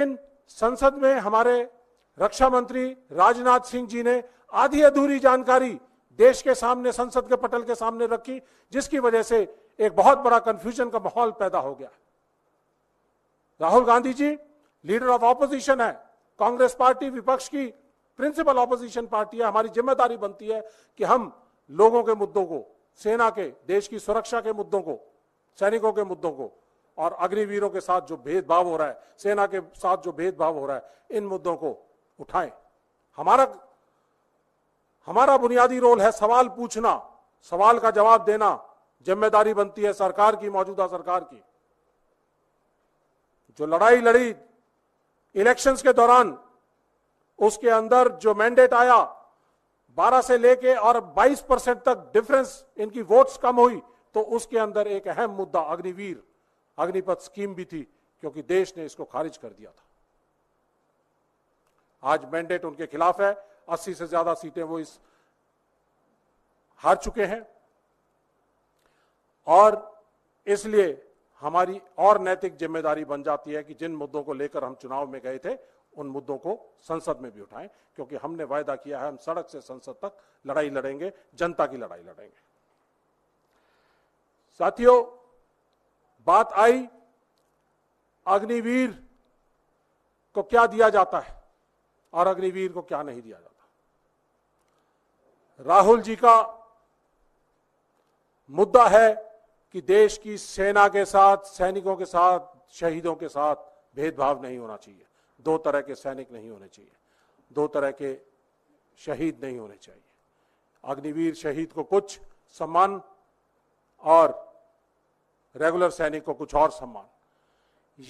लेकिन संसद में हमारे रक्षा मंत्री राजनाथ सिंह जी ने आधी अधूरी जानकारी देश के सामने संसद के पटल के सामने रखी जिसकी वजह से एक बहुत बड़ा कंफ्यूजन का माहौल पैदा हो गया Rahul Gandhi ji leader of opposition है कांग्रेस पार्टी विपक्ष की प्रिंसिपल ऑपोजिशन पार्टी है हमारी जिम्मेदारी बनती है कि हम लोगों के मुद्दों को सेना के देश की सुरक्षा के मुद्दों को सैनिकों के मुद्दों को और अग्निवीरों के साथ जो भेदभाव हो रहा है सेना के साथ जो भेदभाव हो रहा है इन मुद्दों को उठाएं हमारा हमारा बुनियादी रोल है सवाल पूछना सवाल का जवाब देना जिम्मेदारी बनती है सरकार की मौजूदा सरकार की जो लड़ाई लड़ी इलेक्शंस के दौरान उसके अंदर जो मैंडेट आया 12 से लेके और 22 परसेंट तक डिफरेंस इनकी वोट्स कम हुई तो उसके अंदर एक अहम मुद्दा अग्निवीर अग्निपथ स्कीम भी थी क्योंकि देश ने इसको खारिज कर दिया था आज मैंडेट उनके खिलाफ है 80 से ज्यादा सीटें वो इस हार चुके हैं और इसलिए हमारी और नैतिक जिम्मेदारी बन जाती है कि जिन मुद्दों को लेकर हम चुनाव में गए थे उन मुद्दों को संसद में भी उठाएं क्योंकि हमने वायदा किया है हम सड़क से संसद तक लड़ाई लड़ेंगे जनता की लड़ाई लड़ेंगे साथियों बात आई अग्निवीर को क्या दिया जाता है और अग्निवीर को क्या नहीं दिया जाता राहुल जी का मुद्दा है कि देश की सेना के साथ सैनिकों के साथ शहीदों के साथ भेदभाव नहीं होना चाहिए दो तरह के सैनिक नहीं होने चाहिए दो तरह के शहीद नहीं होने चाहिए अग्निवीर शहीद को कुछ सम्मान और रेगुलर सैनिक को कुछ और सम्मान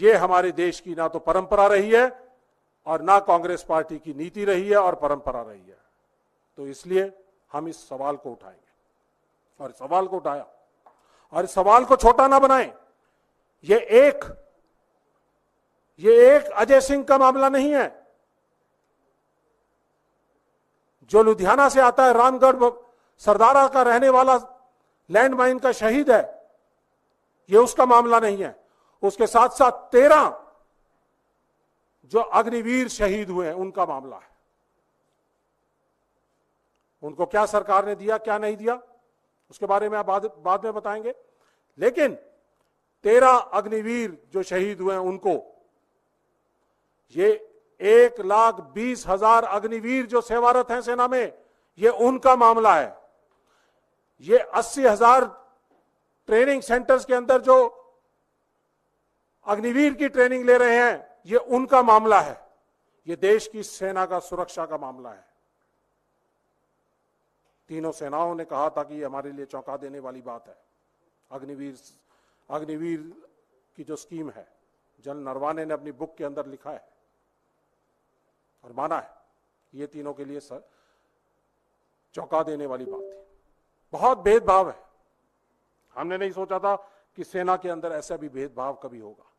ये हमारे देश की ना तो परंपरा रही है और ना कांग्रेस पार्टी की नीति रही है और परंपरा रही है तो इसलिए हम इस सवाल को उठाएंगे और सवाल को उठाया और इस सवाल को छोटा ना बनाए ये एक ये एक अजय सिंह का मामला नहीं है जो लुधियाना से आता है रामगढ़ सरदारा का रहने वाला लैंडमाइन का शहीद है यह उसका मामला नहीं है उसके साथ साथ तेरह जो अग्निवीर शहीद हुए हैं उनका मामला है उनको क्या सरकार ने दिया क्या नहीं दिया उसके बारे में आप बाद, बाद में बताएंगे लेकिन तेरह अग्निवीर जो शहीद हुए हैं उनको ये एक लाख बीस हजार अग्निवीर जो सेवारत हैं सेना में ये उनका मामला है ये अस्सी हजार ट्रेनिंग सेंटर्स के अंदर जो अग्निवीर की ट्रेनिंग ले रहे हैं ये उनका मामला है ये देश की सेना का सुरक्षा का मामला है तीनों सेनाओं ने कहा था कि ये हमारे लिए चौंका देने वाली बात है अग्निवीर अग्निवीर की जो स्कीम है जन नरवाने ने अपनी बुक के अंदर लिखा है और माना है ये तीनों के लिए सर चौंका देने वाली बात थी बहुत भेदभाव है हमने नहीं सोचा था कि सेना के अंदर ऐसा भी भेदभाव कभी होगा